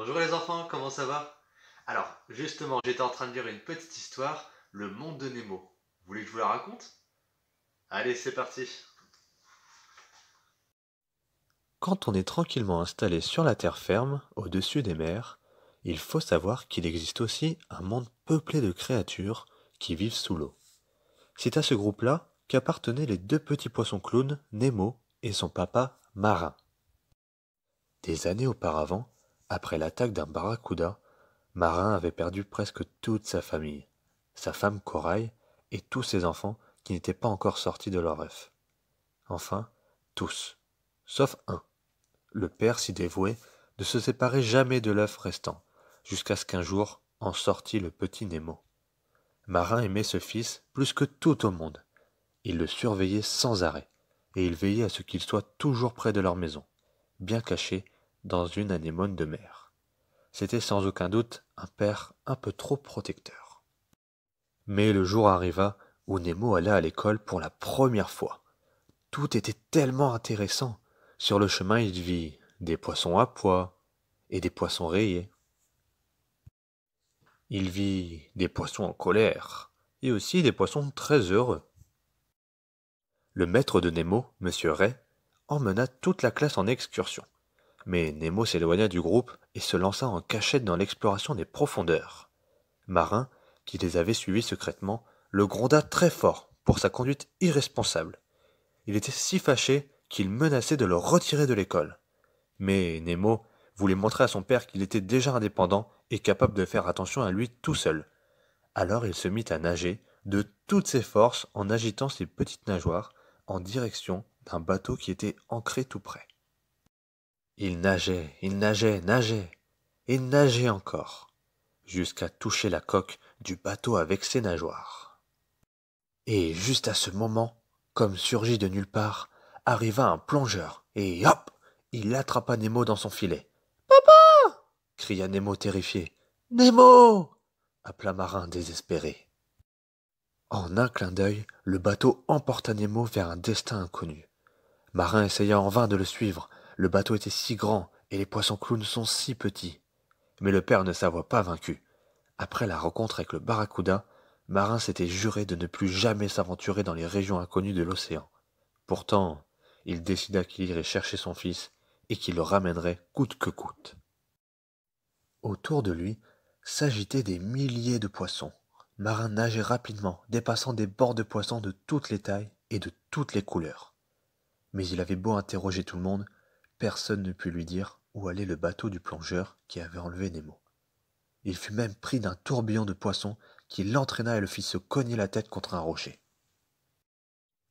Bonjour les enfants, comment ça va Alors, justement, j'étais en train de lire une petite histoire, Le monde de Nemo. Vous voulez que je vous la raconte Allez, c'est parti Quand on est tranquillement installé sur la terre ferme, au-dessus des mers, il faut savoir qu'il existe aussi un monde peuplé de créatures qui vivent sous l'eau. C'est à ce groupe-là qu'appartenaient les deux petits poissons clowns, Nemo et son papa, Marin. Des années auparavant, après l'attaque d'un barracuda, Marin avait perdu presque toute sa famille, sa femme Corail et tous ses enfants qui n'étaient pas encore sortis de leur œuf. Enfin, tous, sauf un, le père si dévoué, ne se séparait jamais de l'œuf restant, jusqu'à ce qu'un jour en sortît le petit Nemo. Marin aimait ce fils plus que tout au monde. Il le surveillait sans arrêt, et il veillait à ce qu'il soit toujours près de leur maison, bien caché dans une anémone de mer. C'était sans aucun doute un père un peu trop protecteur. Mais le jour arriva où Nemo alla à l'école pour la première fois. Tout était tellement intéressant. Sur le chemin, il vit des poissons à pois et des poissons rayés. Il vit des poissons en colère et aussi des poissons très heureux. Le maître de Nemo, M. Ray, emmena toute la classe en excursion. Mais Nemo s'éloigna du groupe et se lança en cachette dans l'exploration des profondeurs. Marin, qui les avait suivis secrètement, le gronda très fort pour sa conduite irresponsable. Il était si fâché qu'il menaçait de le retirer de l'école. Mais Nemo voulait montrer à son père qu'il était déjà indépendant et capable de faire attention à lui tout seul. Alors il se mit à nager de toutes ses forces en agitant ses petites nageoires en direction d'un bateau qui était ancré tout près. Il nageait, il nageait, nageait, et nageait encore, jusqu'à toucher la coque du bateau avec ses nageoires. Et juste à ce moment, comme surgit de nulle part, arriva un plongeur, et hop Il attrapa Nemo dans son filet. Papa cria Nemo terrifié. Nemo appela Marin désespéré. En un clin d'œil, le bateau emporta Nemo vers un destin inconnu. Marin essaya en vain de le suivre, le bateau était si grand et les poissons clowns sont si petits. Mais le père ne s'avoua pas vaincu. Après la rencontre avec le barracuda, Marin s'était juré de ne plus jamais s'aventurer dans les régions inconnues de l'océan. Pourtant, il décida qu'il irait chercher son fils et qu'il le ramènerait coûte que coûte. Autour de lui s'agitaient des milliers de poissons. Marin nageait rapidement, dépassant des bords de poissons de toutes les tailles et de toutes les couleurs. Mais il avait beau interroger tout le monde, Personne ne put lui dire où allait le bateau du plongeur qui avait enlevé Nemo. Il fut même pris d'un tourbillon de poissons qui l'entraîna et le fit se cogner la tête contre un rocher.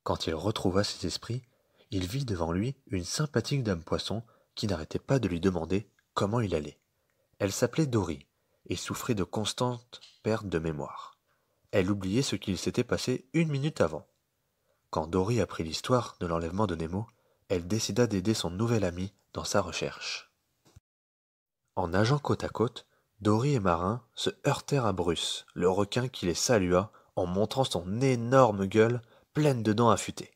Quand il retrouva ses esprits, il vit devant lui une sympathique dame poisson qui n'arrêtait pas de lui demander comment il allait. Elle s'appelait Dory et souffrait de constantes pertes de mémoire. Elle oubliait ce qu'il s'était passé une minute avant. Quand Dory apprit l'histoire de l'enlèvement de Nemo, elle décida d'aider son nouvel ami dans sa recherche. En nageant côte à côte, Dory et Marin se heurtèrent à Bruce, le requin qui les salua en montrant son énorme gueule pleine de dents affûtées.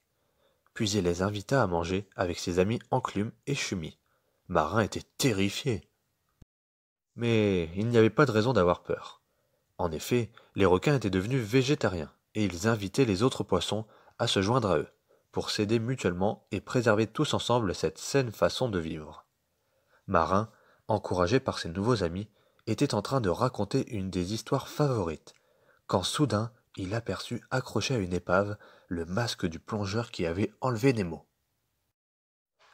Puis il les invita à manger avec ses amis Enclume et chumis. Marin était terrifié. Mais il n'y avait pas de raison d'avoir peur. En effet, les requins étaient devenus végétariens, et ils invitaient les autres poissons à se joindre à eux pour s'aider mutuellement et préserver tous ensemble cette saine façon de vivre. Marin, encouragé par ses nouveaux amis, était en train de raconter une des histoires favorites, quand soudain il aperçut accroché à une épave le masque du plongeur qui avait enlevé Nemo.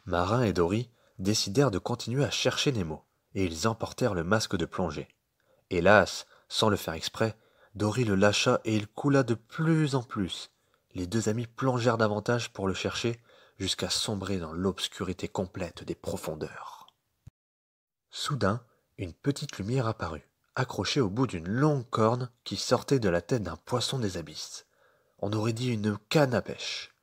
Marin et Dory décidèrent de continuer à chercher Nemo, et ils emportèrent le masque de plongée. Hélas, sans le faire exprès, Dory le lâcha et il coula de plus en plus les deux amis plongèrent davantage pour le chercher, jusqu'à sombrer dans l'obscurité complète des profondeurs. Soudain, une petite lumière apparut, accrochée au bout d'une longue corne qui sortait de la tête d'un poisson des abysses. On aurait dit une canne à pêche.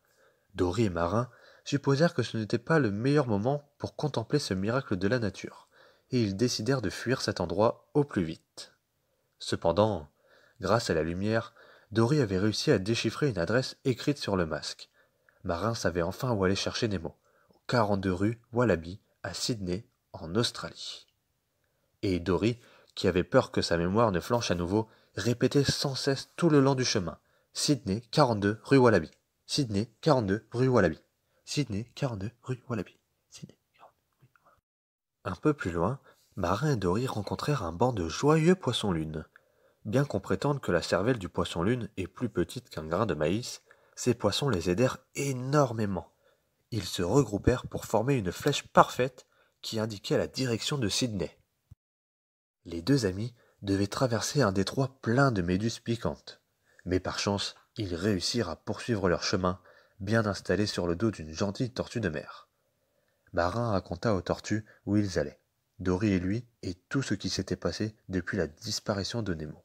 Dory et Marin supposèrent que ce n'était pas le meilleur moment pour contempler ce miracle de la nature, et ils décidèrent de fuir cet endroit au plus vite. Cependant, grâce à la lumière, Dory avait réussi à déchiffrer une adresse écrite sur le masque. Marin savait enfin où aller chercher Nemo, 42 rue Wallaby, à Sydney, en Australie. Et Dory, qui avait peur que sa mémoire ne flanche à nouveau, répétait sans cesse tout le long du chemin. Sydney, 42, rue Wallaby. Sydney, 42, rue Wallaby. Sydney, 42, rue Wallaby. Sydney, 42, rue Wallaby. Un peu plus loin, Marin et Dory rencontrèrent un banc de joyeux poissons-lunes. Bien qu'on prétende que la cervelle du poisson lune est plus petite qu'un grain de maïs, ces poissons les aidèrent énormément. Ils se regroupèrent pour former une flèche parfaite qui indiquait la direction de Sydney. Les deux amis devaient traverser un détroit plein de méduses piquantes. Mais par chance, ils réussirent à poursuivre leur chemin, bien installés sur le dos d'une gentille tortue de mer. Marin raconta aux tortues où ils allaient, Dory et lui, et tout ce qui s'était passé depuis la disparition de Nemo.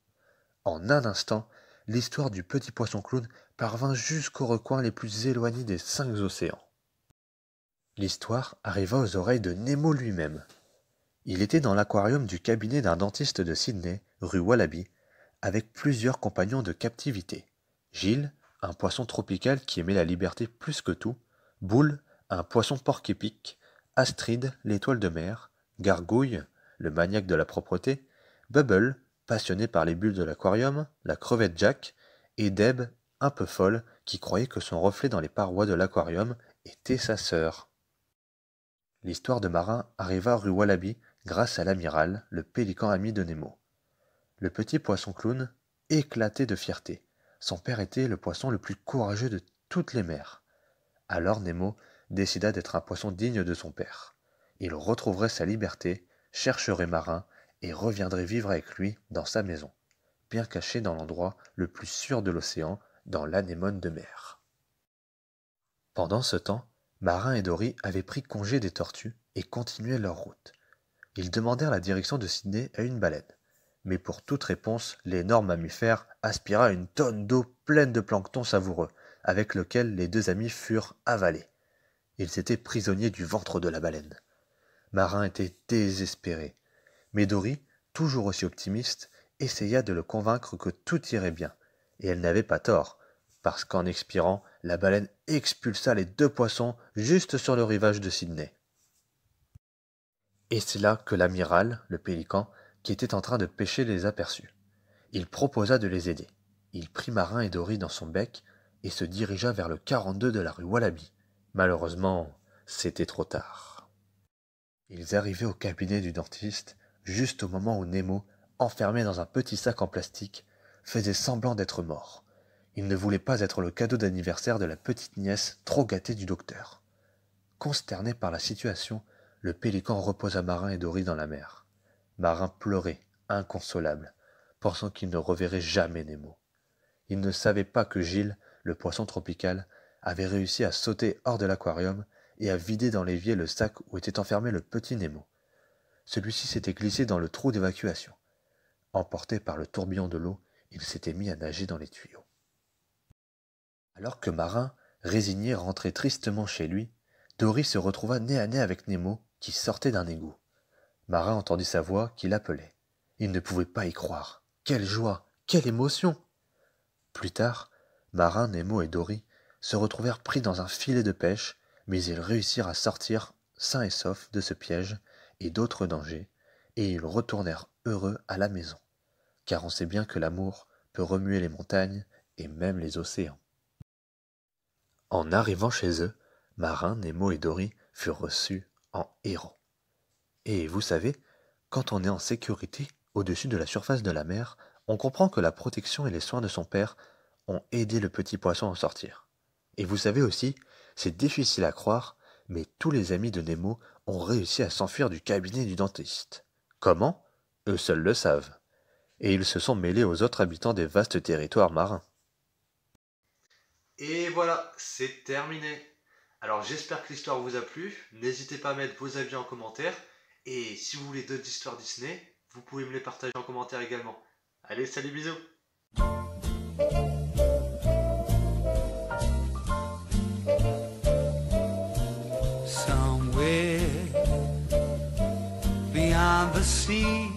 En un instant, l'histoire du petit poisson clown parvint jusqu'aux recoins les plus éloignés des cinq océans. L'histoire arriva aux oreilles de Nemo lui-même. Il était dans l'aquarium du cabinet d'un dentiste de Sydney, rue Wallaby, avec plusieurs compagnons de captivité. Gilles, un poisson tropical qui aimait la liberté plus que tout, Boule, un poisson porc-épic, Astrid, l'étoile de mer, Gargouille, le maniaque de la propreté, Bubble, passionné par les bulles de l'aquarium, la crevette Jack, et Deb, un peu folle, qui croyait que son reflet dans les parois de l'aquarium était sa sœur. L'histoire de Marin arriva rue Wallaby grâce à l'amiral, le pélican ami de Nemo. Le petit poisson clown éclatait de fierté. Son père était le poisson le plus courageux de toutes les mers. Alors Nemo décida d'être un poisson digne de son père. Il retrouverait sa liberté, chercherait Marin et reviendrait vivre avec lui dans sa maison, bien cachée dans l'endroit le plus sûr de l'océan, dans l'anémone de mer. Pendant ce temps, Marin et Dory avaient pris congé des tortues et continuaient leur route. Ils demandèrent la direction de Sydney à une baleine, mais pour toute réponse, l'énorme mammifère aspira une tonne d'eau pleine de plancton savoureux, avec lequel les deux amis furent avalés. Ils étaient prisonniers du ventre de la baleine. Marin était désespéré. Mais Dory, toujours aussi optimiste, essaya de le convaincre que tout irait bien. Et elle n'avait pas tort, parce qu'en expirant, la baleine expulsa les deux poissons juste sur le rivage de Sydney. Et c'est là que l'amiral, le pélican, qui était en train de pêcher, les aperçut. Il proposa de les aider. Il prit Marin et Dory dans son bec et se dirigea vers le 42 de la rue Wallaby. Malheureusement, c'était trop tard. Ils arrivaient au cabinet du dentiste juste au moment où Nemo, enfermé dans un petit sac en plastique, faisait semblant d'être mort. Il ne voulait pas être le cadeau d'anniversaire de la petite nièce trop gâtée du docteur. Consterné par la situation, le pélican reposa Marin et Dory dans la mer. Marin pleurait, inconsolable, pensant qu'il ne reverrait jamais Nemo. Il ne savait pas que Gilles, le poisson tropical, avait réussi à sauter hors de l'aquarium et à vider dans l'évier le sac où était enfermé le petit Nemo celui-ci s'était glissé dans le trou d'évacuation. Emporté par le tourbillon de l'eau, il s'était mis à nager dans les tuyaux. Alors que Marin, résigné, rentrait tristement chez lui, Dory se retrouva nez à nez avec Nemo, qui sortait d'un égout. Marin entendit sa voix qui l'appelait. Il ne pouvait pas y croire. Quelle joie Quelle émotion Plus tard, Marin, Nemo et Dory se retrouvèrent pris dans un filet de pêche, mais ils réussirent à sortir, sains et saufs, de ce piège et d'autres dangers, et ils retournèrent heureux à la maison, car on sait bien que l'amour peut remuer les montagnes et même les océans. En arrivant chez eux, Marin, Nemo et Dory furent reçus en héros. Et vous savez, quand on est en sécurité au-dessus de la surface de la mer, on comprend que la protection et les soins de son père ont aidé le petit poisson à en sortir. Et vous savez aussi, c'est difficile à croire, mais tous les amis de Nemo ont réussi à s'enfuir du cabinet du dentiste. Comment Eux seuls le savent. Et ils se sont mêlés aux autres habitants des vastes territoires marins. Et voilà, c'est terminé. Alors j'espère que l'histoire vous a plu. N'hésitez pas à mettre vos avis en commentaire. Et si vous voulez d'autres histoires Disney, vous pouvez me les partager en commentaire également. Allez, salut, bisous See.